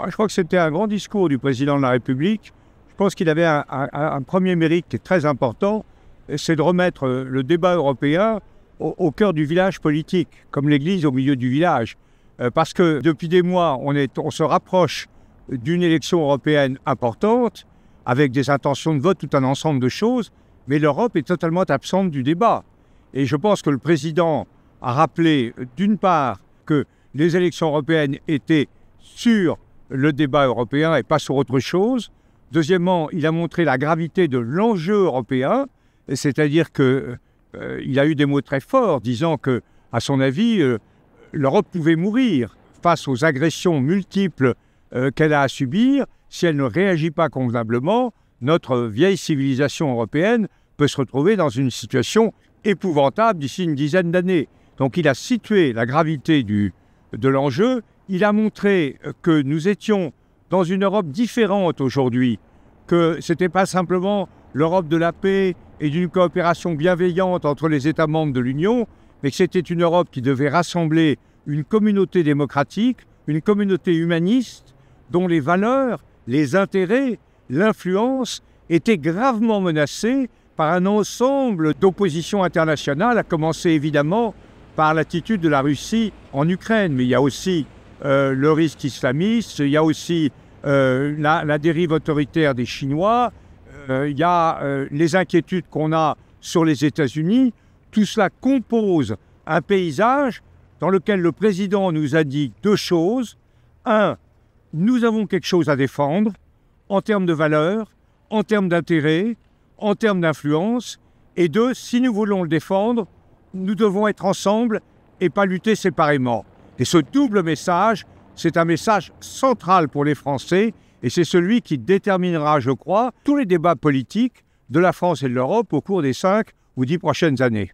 Ah, je crois que c'était un grand discours du président de la République. Je pense qu'il avait un, premier mérite qui est très important, c'est de remettre euh, le débat européen au, cœur du village politique, comme l'Église au milieu du village. Euh, parce que depuis des mois, on, est, on se rapproche d'une élection européenne importante, avec des intentions de vote, tout un ensemble de choses, mais l'Europe est totalement absente du débat. Et je pense que le président a rappelé, euh, d'une part, que les élections européennes étaient sûres, le débat européen et pas sur autre chose. Deuxièmement, il a montré la gravité de l'enjeu européen, c'est-à-dire qu'il euh, a eu des mots très forts disant que, à son avis, euh, l'Europe pouvait mourir face aux agressions multiples euh, qu'elle a à subir. Si elle ne réagit pas convenablement, notre vieille civilisation européenne peut se retrouver dans une situation épouvantable d'ici une dizaine d'années. Donc il a situé la gravité du, de l'enjeu il a montré euh, que nous étions dans une Europe différente aujourd'hui, que ce n'était pas simplement l'Europe de la paix et d'une coopération bienveillante entre les États membres de l'Union, mais que c'était une Europe qui devait rassembler une communauté démocratique, une communauté humaniste, dont les valeurs, les intérêts, l'influence étaient gravement menacées par un ensemble d'oppositions internationales, à commencer évidemment par l'attitude de la Russie en Ukraine, mais il y a aussi euh, le risque islamiste, il y a aussi euh, la, dérive autoritaire des Chinois, euh, il y a les inquiétudes qu'on a sur les États-Unis. Tout cela compose un paysage dans lequel le président nous a dit deux choses. Un, nous avons quelque chose à défendre en termes de valeur, en termes d'intérêt, en termes d'influence. Et deux, si nous voulons le défendre, nous devons être ensemble et pas lutter séparément. Et ce double message, c'est un message central pour les Français et c'est celui qui déterminera, je crois, tous les débats politiques de la France et de l'Europe au cours des cinq ou dix prochaines années.